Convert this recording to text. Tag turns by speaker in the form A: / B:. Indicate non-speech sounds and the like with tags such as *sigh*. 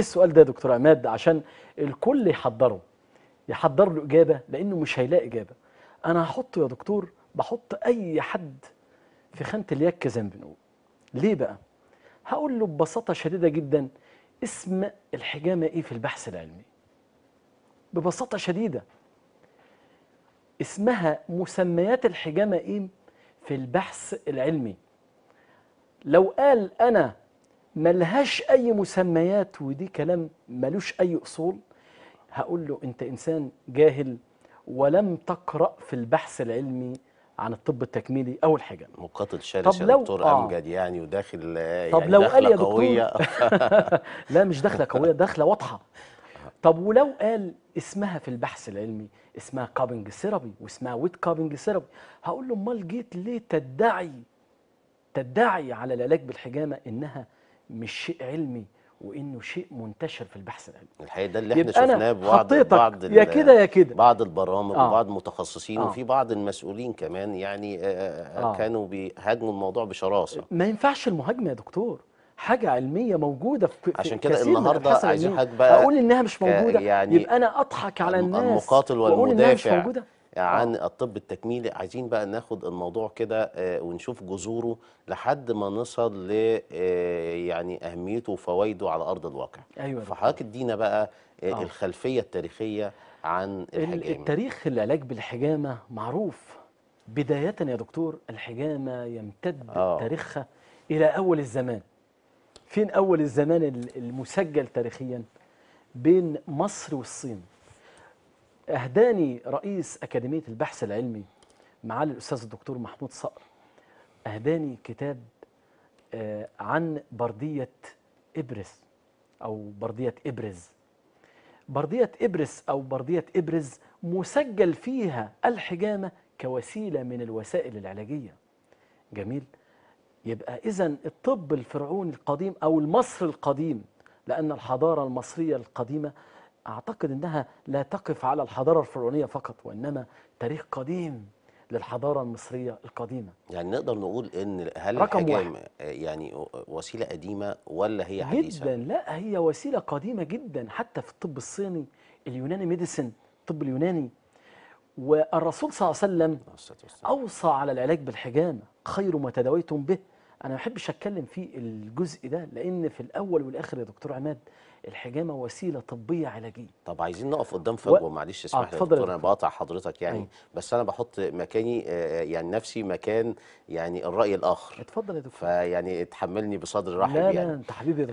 A: السؤال ده دكتور عماد عشان الكل يحضره يحضر له إجابة لأنه مش هيلاقي إجابة أنا هحطه يا دكتور بحط أي حد في خانة اليك زي ما بنقول ليه بقى؟ هقول له ببساطة شديدة جدا اسم الحجامة إيه في البحث العلمي ببساطة شديدة اسمها مسميات الحجامة إيه في البحث العلمي لو قال أنا ملهاش أي مسميات ودي كلام ملوش أي أصول هقول له أنت إنسان جاهل ولم تقرأ في البحث العلمي عن الطب التكميلي أول حاجة
B: مقاتل شرس يا دكتور آه. أمجد يعني وداخل يعني طب يعني لو قال يا قوية *laughs*
A: *laughs* لا مش دخلة قوية دخلة واضحة طب ولو قال اسمها في البحث العلمي اسمها كابنج سيرابي واسمها ويت كابنج سيرابي هقول له امال جيت ليه تدعي تدعي على العلاج بالحجامه انها مش شيء علمي وانه شيء منتشر في البحث العلمي
B: الحقيقه ده اللي احنا شفناه ببعض بعض يا كده يا كده بعض البرامج آه. وبعض المتخصصين آه. وفي بعض المسؤولين كمان يعني آه، آه،, آه آه. كانوا بيهاجموا الموضوع بشراسه
A: ما ينفعش المهاجمه يا دكتور حاجه علميه موجوده في عشان كده النهارده عايزين حاجه بقى اقول انها مش موجوده يعني يبقى انا اضحك على الناس المقاتل والمدافع وأقول إنها مش موجودة.
B: آه. عن الطب التكميلي عايزين بقى ناخد الموضوع كده آه، ونشوف جذوره لحد ما نصل ل آه، يعني اهميته وفوائده على ارض الواقع ايوه فحضرتك ادينا بقى أوه. الخلفيه التاريخيه عن الحجامه التاريخ العلاج
A: بالحجامه معروف بدايه يا دكتور الحجامه يمتد تاريخها الى اول الزمان فين اول الزمان المسجل تاريخيا بين مصر والصين أهداني رئيس أكاديمية البحث العلمي معالي الأستاذ الدكتور محمود صقر أهداني كتاب آه، عن بردية إبرز أو بردية إبرز بردية إبرز أو بردية إبرز مسجل فيها الحجامة كوسيلة من الوسائل العلاجية جميل يبقى إذا الطب الفرعوني القديم أو المصري القديم لأن الحضارة المصرية القديمة أعتقد أنها لا تقف على الحضارة الفرعونية فقط وإنما تاريخ قديم للحضارة المصرية القديمة
B: يعني نقدر نقول أن هل رقم الحجام واحد. يعني وسيلة قديمة ولا هي حديثة؟ جدا
A: لا هي وسيلة قديمة جدا حتى في الطب الصيني اليوناني ميديسن الطب اليوناني والرسول صلى الله عليه وسلم أوصى على العلاج بالحجامة خير ما تداويتم به انا ما بحبش اتكلم في الجزء ده لان في الاول والاخر يا دكتور عماد الحجامه وسيله طبيه علاجيه
B: طب عايزين نقف قدام فجوه و... معلش اسمح آه، لي دكتور انا بقاطع حضرتك يعني أي. أيوه. بس انا بحط مكاني آه، آه، يعني نفسي مكان يعني الراي الاخر اتفضل يا دكتور فيعني اتحملني بصدر رحب لا يعني
A: لا انت حبيبي